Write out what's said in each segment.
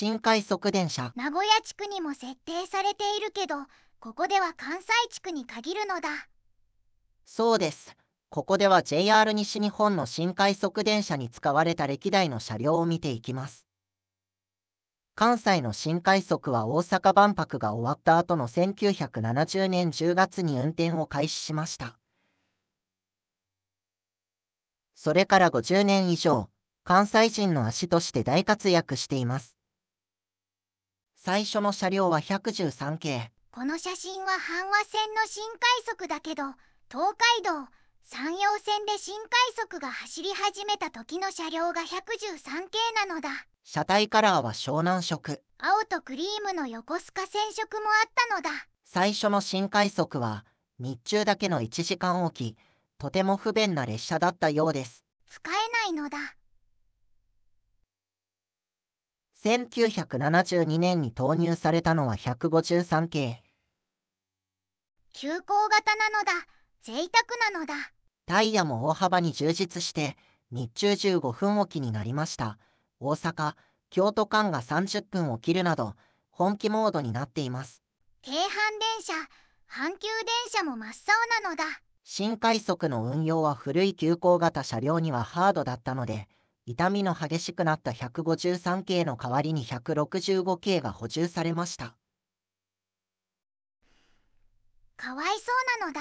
新快速電車名古屋地区にも設定されているけどここでは関西地区に限るのだそうですここでは JR 西日本の新快速電車に使われた歴代の車両を見ていきます関西の新快速は大阪万博が終わった後の1970年10月に運転を開始しましたそれから50年以上関西人の足として大活躍しています最初の車両は113系この写真は阪和線の新快速だけど東海道山陽線で新快速が走り始めた時の車両が113系なのだ車体カラーは湘南色青とクリームの横須賀線色もあったのだ最初の新快速は日中だけの1時間おきとても不便な列車だったようです使えないのだ1972年に投入されたのは153系。急行型なのだ、贅沢なのだ。タイヤも大幅に充実して、日中15分おきになりました。大阪、京都間が30分を切るなど、本気モードになっています。京阪電車、阪急電車も真っ青なのだ。新快速の運用は古い急行型車両にはハードだったので、痛みの激しくなった153系の代わりに165系が補充されましたかわいそうなのだ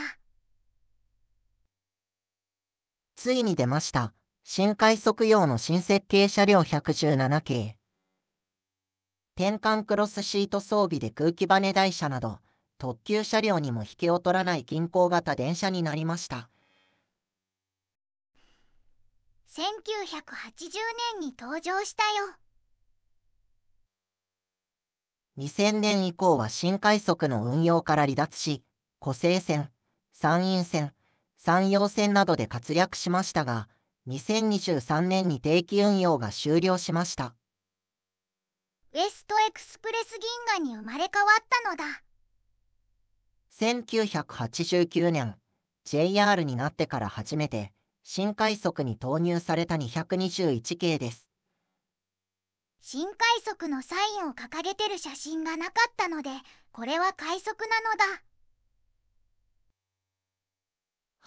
ついに出ました新快速用の新設計車両117系転換クロスシート装備で空気バネ台車など特急車両にも引けを取らない銀行型電車になりました1980年に登場したよ2000年以降は新快速の運用から離脱し湖西線山陰線山陽線などで活躍しましたが2023年に定期運用が終了しましたウエストエクスプレス銀河に生まれ変わったのだ1989年 JR になってから初めて新快速に投入された221系です。新快速のサインを掲げてる写真がなかったので、これは快速なの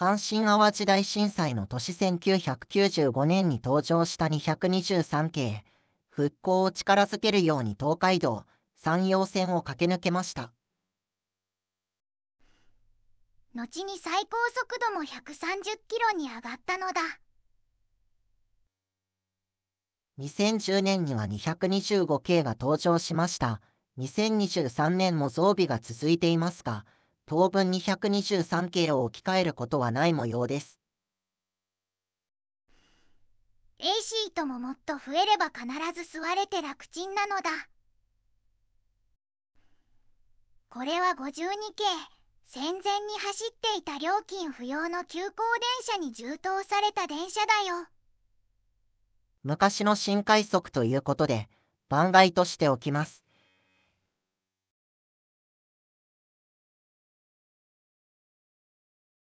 だ。阪神・淡路大震災の年1995年に登場した223系、復興を力づけるように東海道、山陽線を駆け抜けました。後に最高速度も130キロに上がったのだ2010年には 225K が登場しました2023年も増備が続いていますが当分 223K を置き換えることはない模様です A シーももっと増えれば必ず座れて楽ちんなのだこれは 52K 戦前に走っていた料金不要の急行電車に充当された電車だよ昔の新快速ということで番外としておきます